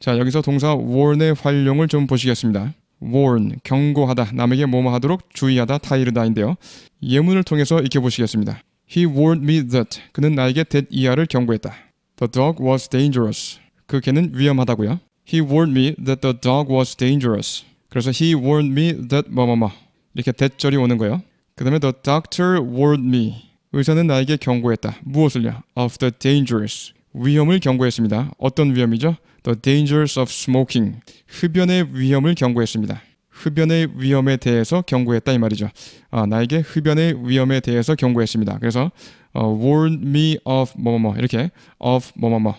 자, 여기서 동사 warn의 활용을 좀 보시겠습니다. warn, 경고하다, 남에게 뭐뭐 하도록 주의하다, 타이르다인데요. 예문을 통해서 익혀보시겠습니다. He warned me that 그는 나에게 that 이하를 경고했다. The dog was dangerous. 그 개는 위험하다고요. He warned me that the dog was dangerous. 그래서 he warned me that 뭐뭐뭐 이렇게 that절이 오는 거예요. 그 다음에 the doctor warned me 의사는 나에게 경고했다. 무엇을요? Of the dangerous 위험을 경고했습니다. 어떤 위험이죠? The dangers of smoking. 흡연의 위험을 경고했습니다. 흡연의 위험에 대해서 경고했다 이 말이죠. 아, 나에게 흡연의 위험에 대해서 경고했습니다. 그래서 어, warn me of 뭐뭐뭐 이렇게 of 뭐뭐뭐.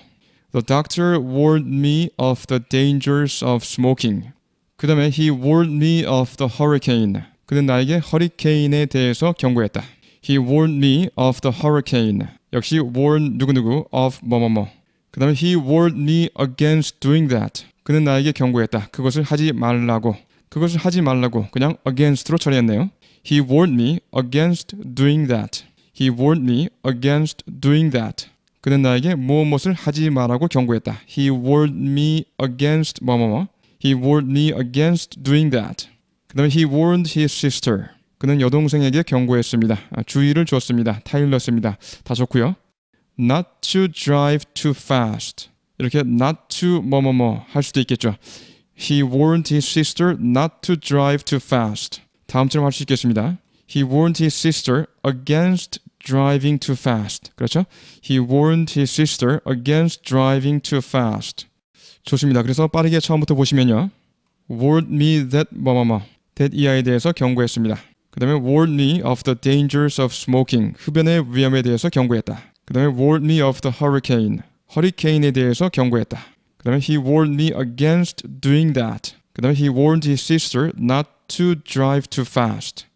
The doctor warned me of the dangers of smoking. 그 다음에 he warned me of the hurricane. 그는 나에게 허리케인에 대해서 경고했다. He warned me of the hurricane. 역시 warn 누구누구 of 뭐뭐뭐. 그 다음에 he warned me against doing that. 그는 나에게 경고했다. 그것을 하지 말라고. 그것을 하지 말라고 그냥 against로 처리했네요. He warned me against doing that. He warned me against doing that. 그는 나에게 무엇을 하지 말라고 경고했다. He warned me against 뭐뭐뭐. He warned me against doing that. 그 다음에 he warned his sister. 그는 여동생에게 경고했습니다. 주의를 주었습니다. 타일러스입니다. 다 좋고요. Not to drive too fast. 이렇게 not to 뭐뭐뭐 할 수도 있겠죠. He warned his sister not to drive too fast. 다음처럼 할 수 있겠습니다. He warned his sister against driving too fast. 그렇죠? He warned his sister against driving too fast. 좋습니다. 그래서 빠르게 처음부터 보시면요. warned me that 뭐뭐뭐 that 이하에 대해서 경고했습니다. 그다음에 warned me of the dangers of smoking. 흡연의 위험에 대해서 경고했다. 그다음에 warned me of the hurricane. 허리케인에 대해서 경고했다. 그다음에 he warned me against doing that. 그다음에 he warned his sister not to drive too fast.